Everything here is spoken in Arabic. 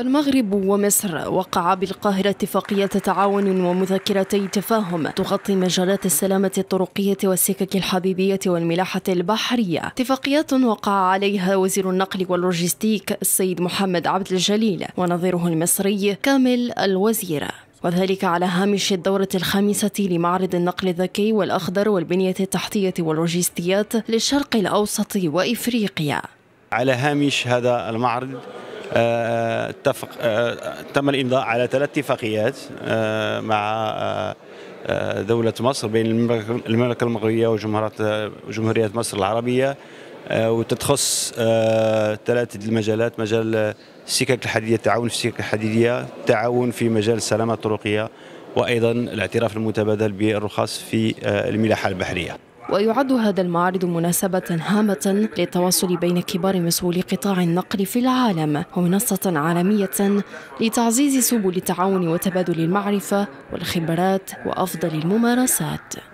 المغرب ومصر وقعا بالقاهرة اتفاقية تعاون ومذكرتي تفاهم تغطي مجالات السلامة الطرقية والسكك الحديدية والملاحة البحرية اتفاقيات وقع عليها وزير النقل واللوجستيك السيد محمد عبد الجليل ونظيره المصري كامل الوزير وذلك على هامش الدورة الخامسة لمعرض النقل الذكي والأخضر والبنية التحتية واللوجستيات للشرق الأوسط وإفريقيا على هامش هذا المعرض اتفق آه، تم الإمضاء على ثلاث اتفاقيات آه، مع آه، دولة مصر بين المملكة المغربية وجمهورية مصر العربية وتتخص ثلاثة المجالات مجال السكك الحديدية التعاون في السكك الحديدية التعاون في مجال السلامة الطرقية وأيضا الاعتراف المتبادل بالرخص في الملاحة البحرية ويعد هذا المعرض مناسبة هامة للتواصل بين كبار مسؤولي قطاع النقل في العالم ومنصة عالمية لتعزيز سبل التعاون وتبادل المعرفة والخبرات وأفضل الممارسات